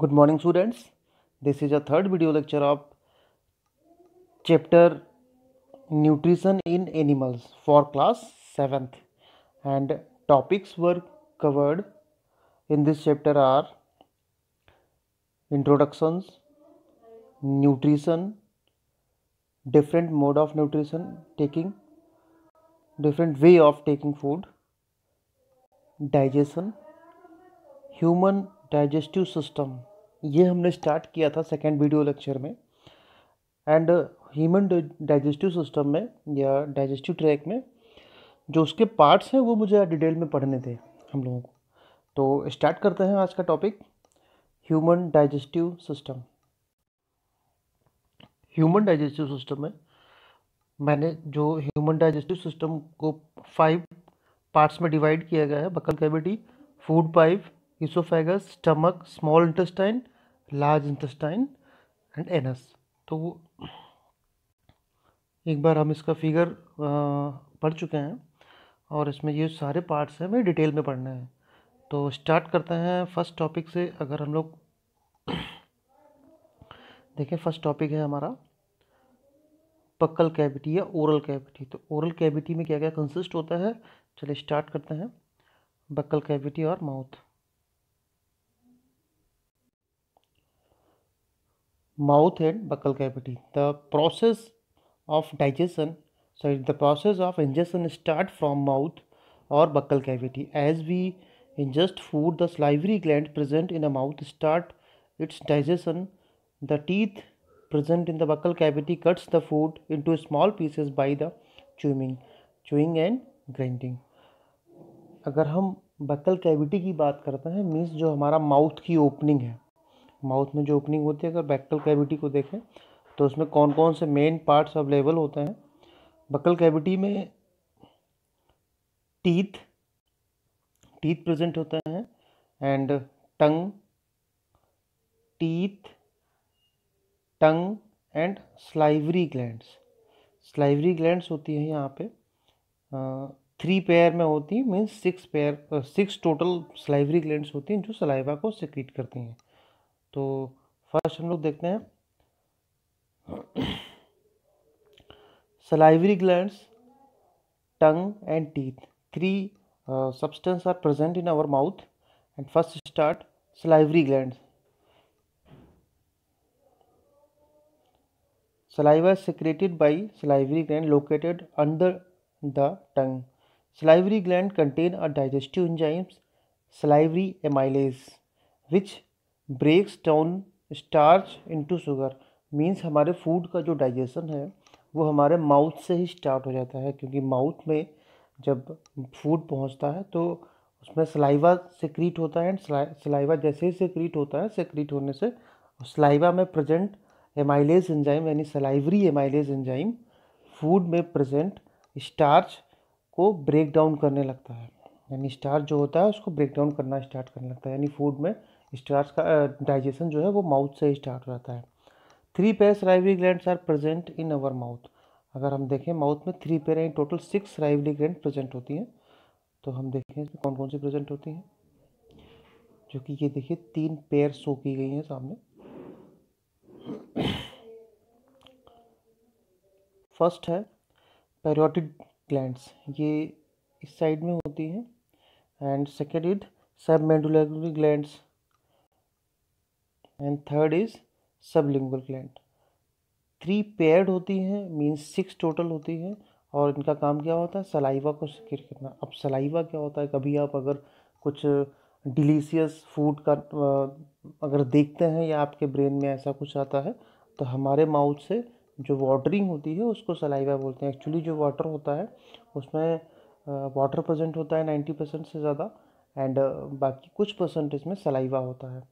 good morning students this is a third video lecture of chapter nutrition in animals for class 7th and topics were covered in this chapter are introductions nutrition different mode of nutrition taking different way of taking food digestion human digestive system ये हमने start किया था second video lecture में and human digestive system में या digestive track में जो उसके पार्ट्स हैं वो मुझे डिटेल में पढ़ने थे हम लोगों को तो स्टार्ट करते हैं आज का topic human digestive system human digestive system में मैंने जो ह्यूमन डाइजेस्टिव सिस्टम को फाइव पार्ट्स में डिवाइड किया गया है buccal cavity food pipe oesophagus stomach small intestine large intestine and anus तो वो एक बार हम इसका फिगर पढ़ चुके हैं और इसमें ये सारे पार्ट्स हैं हमें डिटेल में पढ़ने हैं तो स्टार्ट करते हैं फर्स्ट टॉपिक से अगर हम लोग देखें फर्स्ट टॉपिक है हमारा पक्कल कैविटी या ओरल कैविटी तो ओरल कैविटी में क्या क्या कंसिस्ट होता है चलिए स्टार्ट करते हैं बक्कल कैविटी और mouth mouth and buccal cavity the process of digestion sorry the process of ingestion start from mouth और buccal cavity as we ingest food the salivary gland present in a mouth start its digestion the teeth present in the buccal cavity cuts the food into small pieces by the chewing chewing and grinding अगर हम buccal cavity की बात करते हैं means जो हमारा mouth की opening है माउथ में जो ओपनिंग होती है अगर बैक्टल कैविटी को देखें तो उसमें कौन कौन से मेन पार्ट्स अवेलेबल होते हैं बकल कैविटी में टीथ टीथ प्रेजेंट होते हैं and tongue teeth tongue and salivary glands salivary glands होती हैं यहाँ पे थ्री पेयर में होती हैं means six pair six total salivary glands होती हैं जो सलाइवा को सिक्रीट करती हैं तो फर्स्ट हम लोग देखते हैं salivary glands tongue and teeth three substance are present in our mouth and first start salivary gland saliva secreted by salivary gland located under the tongue salivary gland contain a digestive enzymes salivary amylase which breaks down starch into sugar means हमारे food का जो digestion है वो हमारे mouth से ही start हो जाता है क्योंकि माउथ में जब फूड पहुंचता है तो उसमें सलाइवा सेक्रीट होता है एंड सलाइवा जैसे ही सेक्रीट होता है सेक्रीट होने से सलाइवा में प्रेजेंट एमाइलेज एंजाइम यानी सलाइवरी एमाइलेज एंजाइम फूड में प्रेजेंट स्टार्च को ब्रेक डाउन करने लगता है यानी स्टार्च जो होता है उसको ब्रेक डाउन करना स्टार्ट करने लगता है यानी फूड में स्टार्च का डाइजेशन जो है वो माउथ से स्टार्ट हो जाता है three pair salivary gland are present in our mouth अगर हम देखें माउथ में थ्री पेयर यानी total six salivary gland present होती हैं तो हम देखें इसमें कौन कौन सी प्रेजेंट होती हैं जो कि ये देखिए तीन पेयर शो की गई हैं सामने फर्स्ट है पेरियोटिक ग्लैंड्स ये इस साइड में होती हैं and second is submandibular glands and third is sublingual gland three paired होती हैं मीन्स सिक्स टोटल होती हैं और इनका काम क्या होता है सलाइवा को सिक्योर करना अब सलाइवा क्या होता है कभी आप अगर कुछ डिलीशियस uh, फूड का uh, अगर देखते हैं या आपके ब्रेन में ऐसा कुछ आता है तो हमारे माउथ से जो वाटरिंग होती है उसको सलाइवा बोलते हैं एक्चुअली जो वाटर होता है उसमें वाटर uh, प्रेजेंट होता है नाइन्टी परसेंट से ज़्यादा एंड बाकी कुछ परसेंट इसमें सलाइवा होता है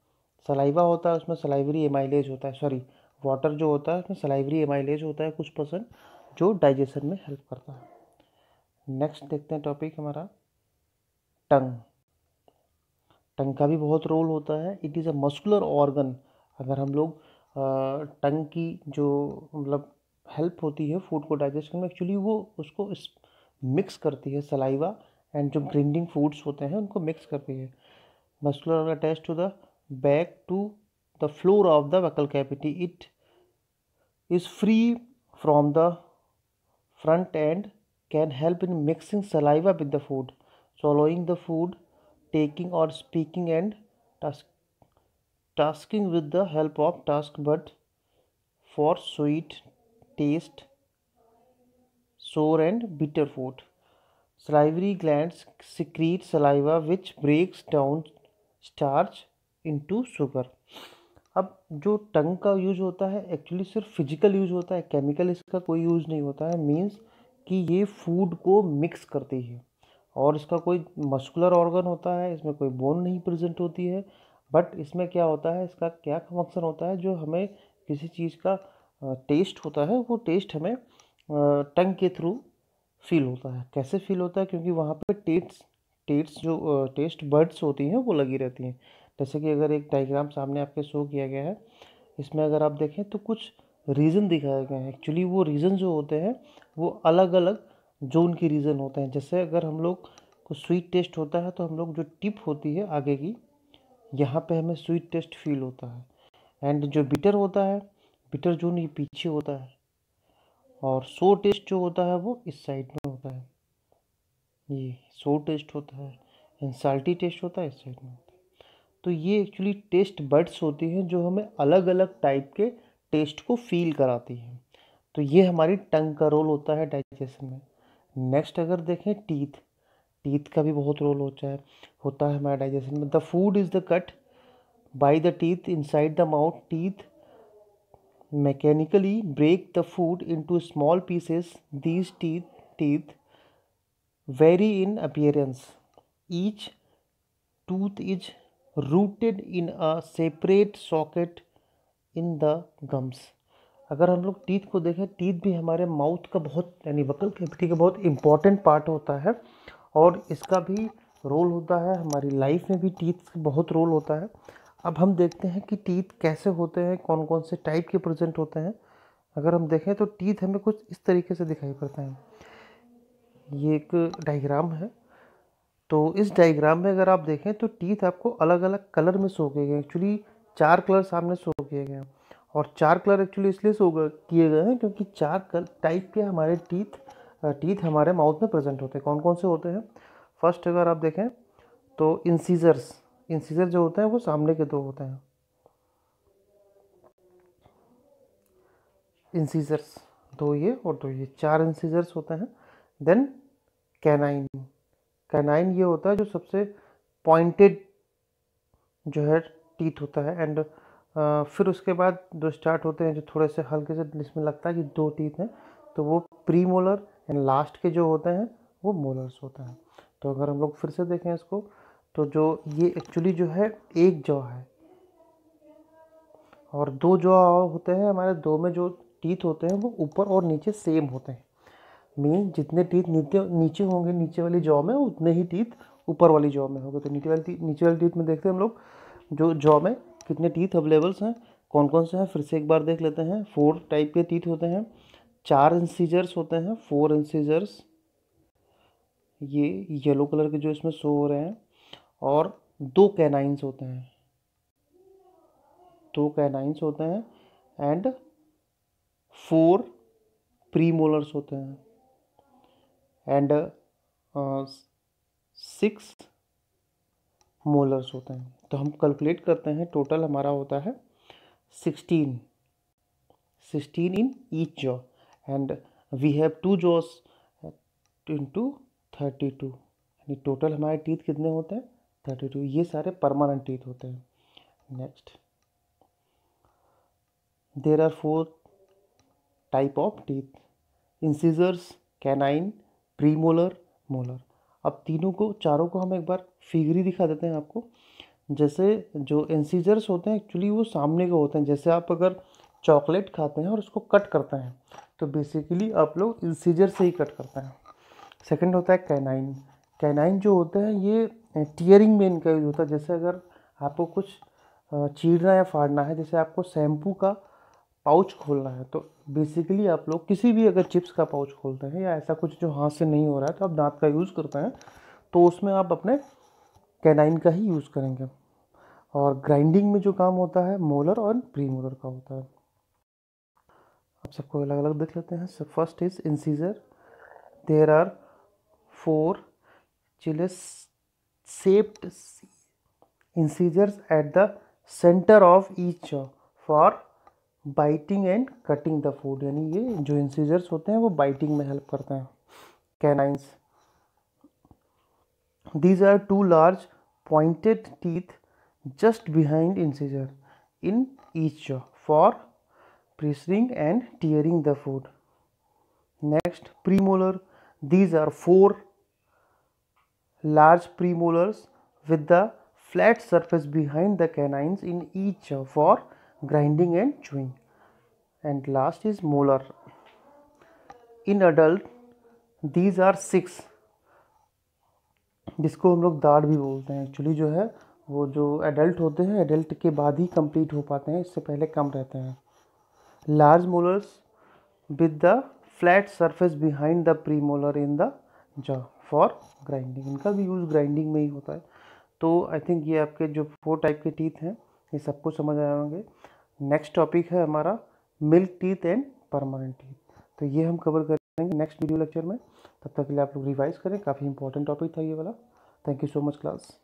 सलाइवा होता है उसमें सलाइवरी एमाइलेज होता है सॉरी वाटर जो होता है उसमें सलाइवरी एमाइलेज होता है कुछ परसेंट जो डाइजेशन में हेल्प करता है नेक्स्ट देखते हैं टॉपिक हमारा टंग टंग का भी बहुत रोल होता है it is a muscular organ अगर हम लोग टंग की जो मतलब हेल्प होती है फूड को डाइजेस्ट करने में एक्चुअली वो उसको इस मिक्स करती है सलाइवा एंड जो ग्रिंडिंग फूड्स होते हैं उनको मिक्स करती है muscular attach to the back to the floor of the buccal cavity it is free from the front end can help in mixing saliva with the food swallowing the food taking or speaking and task, tasking with the help of task But for sweet taste sour and bitter food salivary glands secrete saliva which breaks down starch into sugar अब जो टंग का use होता है actually सिर्फ physical use होता है chemical इसका कोई यूज नहीं होता है मीन्स कि ये फूड को मिक्स करती है और इसका कोई मस्कुलर ऑर्गन होता है इसमें कोई बोन नहीं प्रेजेंट होती है बट इसमें क्या होता है इसका क्या फंक्शन होता है जो हमें किसी चीज़ का टेस्ट होता है वो टेस्ट हमें टंग के थ्रू फील होता है कैसे फील होता है क्योंकि वहाँ पे टेट्स टेट्स जो टेस्ट बर्ड्स होती हैं वो लगी रहती हैं जैसे कि अगर एक डाइग्राम सामने आपके शो किया गया है इसमें अगर आप देखें तो कुछ रीज़न दिखाए गए हैं एक्चुअली वो रीज़न जो होते हैं वो अलग अलग जोन के रीज़न होते हैं जैसे अगर हम लोग को स्वीट टेस्ट होता है तो हम लोग जो टिप होती है आगे की यहाँ पे हमें स्वीट टेस्ट फील होता है एंड जो बिटर होता है बिटर जोन ये पीछे होता है और सो टेस्ट जो होता है वो इस साइड में होता है ये सो टेस्ट होता है एंड साल्टी टेस्ट होता है इस साइड में तो ये एक्चुअली टेस्ट बर्ड्स होती हैं जो हमें अलग अलग टाइप के टेस्ट को फील कराती हैं तो ये हमारी टंग का रोल होता है डाइजेशन में नेक्स्ट अगर देखें टीथ टीथ का भी बहुत रोल होता है होता है हमारे डाइजेशन में the food is the cut by the teeth inside the mouth teeth mechanically break the food into small pieces these teeth teeth vary in appearance each tooth is rooted in a separate socket in the gums अगर हम लोग teeth को देखें teeth भी हमारे mouth का बहुत यानी वकल कैविटी का बहुत इम्पॉर्टेंट पार्ट होता है और इसका भी रोल होता है हमारी लाइफ में भी टीथ का बहुत रोल होता है अब हम देखते हैं कि टीथ कैसे होते हैं कौन कौन से टाइप के प्रेजेंट होते हैं अगर हम देखें तो टीथ हमें कुछ इस तरीके से दिखाई पड़ता है ये एक डायग्राम है तो इस डायग्राम में अगर आप देखें तो टीथ आपको अलग अलग कलर में सो किए गए एक्चुअली चार कलर सामने सो किए गए हैं और चार कलर एक्चुअली इसलिए सो किए गए हैं क्योंकि चार कल टाइप के हमारे टीथ टीथ हमारे माउथ में प्रेजेंट होते हैं कौन कौन से होते हैं फर्स्ट अगर आप देखें तो इंसीजर्स इंसीजर जो होते हैं वो सामने के दो होते हैं इंसीजर्स दो ये और दो ये चार इंसीजर्स होते हैं देन कैनाइन कैनाइन ये होता है जो सबसे पॉइंटेड जो है टीथ होता है एंड फिर उसके बाद जो स्टार्ट होते हैं जो थोड़े से हल्के से जिसमें लगता है कि दो टीथ हैं तो वो प्री मोलर एंड लास्ट के जो होते हैं वो मोलर्स होते हैं तो अगर हम लोग फिर से देखें इसको तो जो ये एक्चुअली जो है एक जॉ है और दो जॉ होते हैं हमारे दो में जो टीथ होते हैं वो ऊपर और नीचे सेम होते हैं मीन जितने टीथ नीचे नीचे होंगे नीचे वाली जॉ में उतने ही टीथ ऊपर वाली जॉ में होंगे तो नीचे वाली नीचे वाली टीथ में देखते हैं हम लोग जो जॉ में कितने टीथ अवेलेबल्स हैं कौन कौन से हैं फिर से एक बार देख लेते हैं फोर टाइप के टीथ होते हैं चार इंसीजर्स होते हैं फोर इंसीजर्स ये येलो कलर के जो इसमें शो हो रहे हैं और दो कैनाइंस होते हैं दो कैनाइंस होते हैं एंड फोर प्रीमोलर्स होते हैं एंड सिक्स मोलर्स होते हैं तो हम कैलकुलेट करते हैं टोटल हमारा होता है sixteen sixteen in each jaw and we have two jaws into thirty two यानी टोटल हमारे टीथ कितने होते हैं थर्टी टू ये सारे परमानेंट टीथ होते हैं next there are four type of teeth incisors canine premolar molar अब तीनों को चारों को हम एक बार फिगरी दिखा देते हैं आपको जैसे जो इंसीजर्स होते हैं एक्चुअली वो सामने के होते हैं जैसे आप अगर चॉकलेट खाते हैं और उसको कट करते हैं तो बेसिकली आप लोग इंसीजर से ही कट करते हैं सेकंड होता है कैनाइन कैनाइन जो होते हैं ये टीयरिंग में इनका यूज होता है जैसे अगर आपको कुछ चीरना या फाड़ना है जैसे आपको शैम्पू का पाउच खोलना है तो बेसिकली आप लोग किसी भी अगर चिप्स का पाउच खोलते हैं या ऐसा कुछ जो हाथ से नहीं हो रहा है तो आप दांत का यूज़ करते हैं तो उसमें आप अपने कैनाइन का ही यूज़ करेंगे और ग्राइंडिंग में जो काम होता है मोलर और प्री मोलर का होता है आप सबको अलग अलग देख लेते हैं first is incisor there are four chisel shaped incisors at the centre of each for biting and cutting the food यानी ये जो इंसीजर्स होते हैं वो बाइटिंग में हेल्प करते हैं canines these are two large pointed teeth just behind incisor in each for piercing and tearing the food next premolar are four large large with the flat surface behind behind the canines in each for grinding and chewing and last is molar in adult these are six जिसको हम लोग दाढ़ भी बोलते हैं actually जो है वो जो एडल्ट होते हैं एडल्ट के बाद ही कंप्लीट हो पाते हैं इससे पहले कम रहते हैं large molars with the flat surface behind the premolar in the jaw for grinding इनका भी यूज़ ग्राइंडिंग में ही होता है तो आई थिंक ये आपके जो फोर टाइप के टीथ हैं ये सब कुछ समझ आए होंगे नेक्स्ट टॉपिक है हमारा milk teeth and permanent teeth तो ये हम कवर करेंगे नेक्स्ट वीडियो लेक्चर में तब तक के लिए आप लोग रिवाइज करें काफ़ी इंपॉर्टेंट टॉपिक था ये वाला thank you so much class